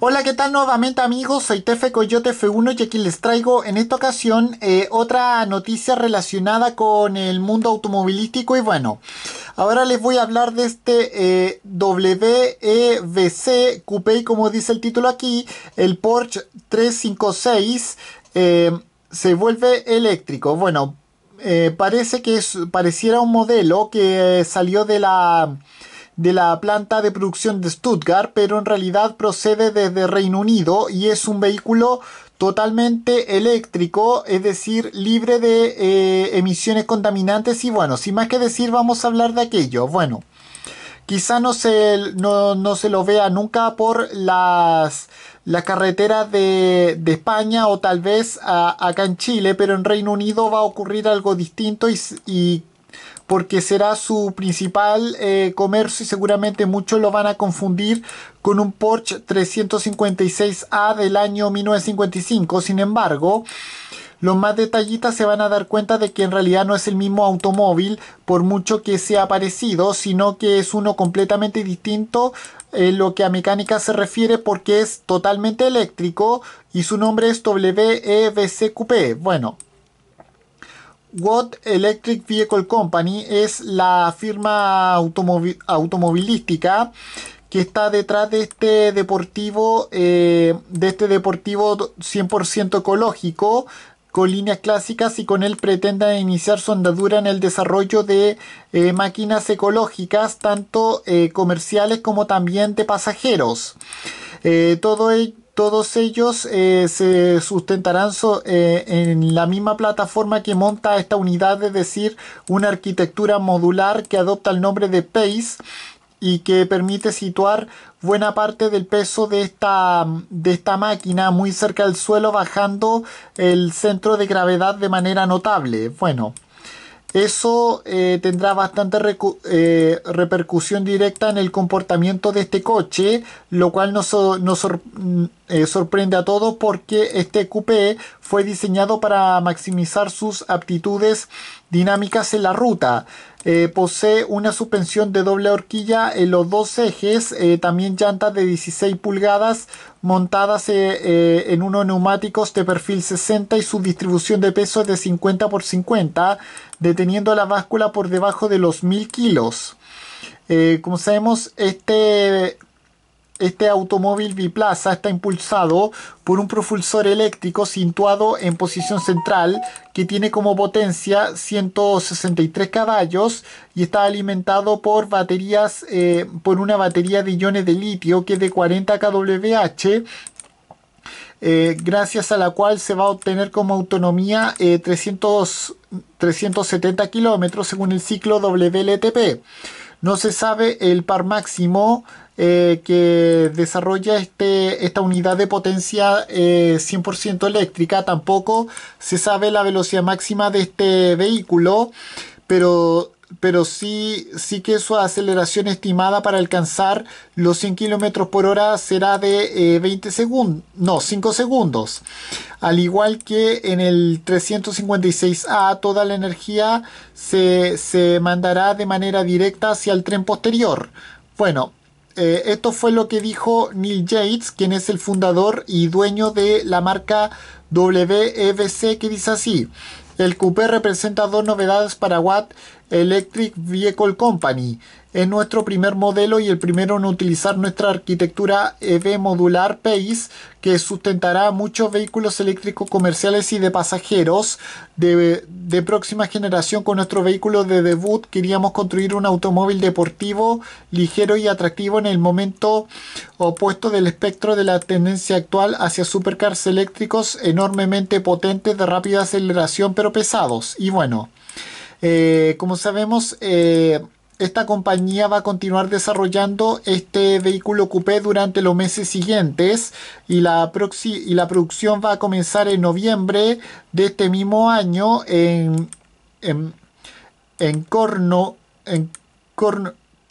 Hola, ¿qué tal nuevamente amigos? Soy Tefe Coyote F1 y aquí les traigo en esta ocasión eh, otra noticia relacionada con el mundo automovilístico y bueno, ahora les voy a hablar de este eh, WEBC Coupé, como dice el título aquí, el Porsche 356 eh, se vuelve eléctrico. Bueno, eh, parece que es, pareciera un modelo que salió de la de la planta de producción de Stuttgart, pero en realidad procede desde Reino Unido y es un vehículo totalmente eléctrico, es decir, libre de eh, emisiones contaminantes y bueno, sin más que decir vamos a hablar de aquello. Bueno, quizá no se, no, se lo vea nunca por las, carreteras de, España o tal vez acá en Chile, pero en Reino Unido va a ocurrir algo distinto y, y porque será su principal eh, comercio y seguramente muchos lo van a confundir con un Porsche 356A del año 1955. Sin embargo, los más detallistas se van a dar cuenta de que en realidad no es el mismo automóvil, por mucho que sea parecido, sino que es uno completamente distinto en eh, lo que a mecánica se refiere porque es totalmente eléctrico y su nombre es WEBC Coupé. Bueno, Watt Electric Vehicle Company es la firma automovilística que está detrás de este deportivo, eh, de este deportivo 100% ecológico con líneas clásicas y con él pretenda iniciar su andadura en el desarrollo de eh, máquinas ecológicas, tanto eh, comerciales como también de pasajeros. todo, ello todos ellos eh, se sustentarán eh, en la misma plataforma que monta esta unidad, es decir, una arquitectura modular que adopta el nombre de PACE y que permite situar buena parte del peso de esta, de esta máquina muy cerca del suelo bajando el centro de gravedad de manera notable. Bueno, eso eh, tendrá bastante eh, repercusión directa en el comportamiento de este coche, lo cual nos, mm, eh, sorprende a todos porque este coupé fue diseñado para maximizar sus aptitudes dinámicas en la ruta. Eh, posee una suspensión de doble horquilla en los dos ejes, eh, también llantas de 16 pulgadas montadas eh, en unos neumáticos de perfil 60 y su distribución de peso es de 50 por 50, deteniendo la báscula por debajo de los 1000 kilos. como sabemos, este este automóvil biplaza está impulsado por un propulsor eléctrico situado en posición central que tiene como potencia 163 caballos y está alimentado por baterías eh, por una batería de iones de litio que es de 40 kWh eh, gracias a la cual se va a obtener como autonomía 300, eh, 370 kilómetros según el ciclo WLTP. No se sabe el par máximo eh, que desarrolla este, esta unidad de potencia 100% eh, eléctrica. Tampoco se sabe la velocidad máxima de este vehículo, pero, pero sí, sí que su aceleración estimada para alcanzar los 100 km por hora será de 20 eh, segundos, no, 5 segundos. Al igual que en el 356A, toda la energía se, se mandará de manera directa hacia el tren posterior. Bueno, eh, esto fue lo que dijo Neil Yates, quien es el fundador y dueño de la marca WEBC, que dice así. El coupé representa dos novedades para Watt Electric Vehicle Company. Es nuestro primer modelo y el primero en utilizar nuestra arquitectura EV modular PACE que sustentará muchos vehículos eléctricos comerciales y de pasajeros de, próxima generación. Con nuestro vehículo de debut queríamos construir un automóvil deportivo ligero y atractivo en el momento opuesto del espectro de la tendencia actual hacia supercars eléctricos enormemente potentes de rápida aceleración pero pesados. Y bueno. Eh, como sabemos, eh, esta compañía va a continuar desarrollando este vehículo coupé durante los meses siguientes y la, y la producción va a comenzar en noviembre de este mismo año en, en, Corno, en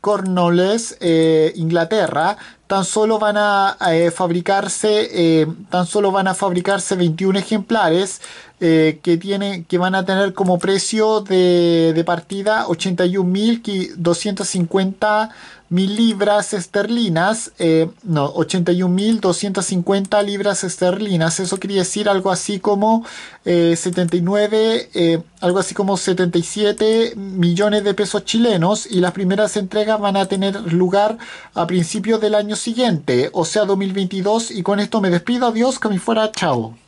Cornoles, eh, Inglaterra, eh, eh, tan solo van a fabricarse tan solo van a fabricarse 21 ejemplares eh, que tiene que van a tener como precio de, partida 81.250 mil libras esterlinas no 81.250 libras esterlinas eso quería decir algo así como 79 algo así como 77 millones de pesos chilenos y las primeras entregas van a tener lugar a principios del año siguiente, o sea 2022, y con esto me despido, adiós, que me fuera, chao.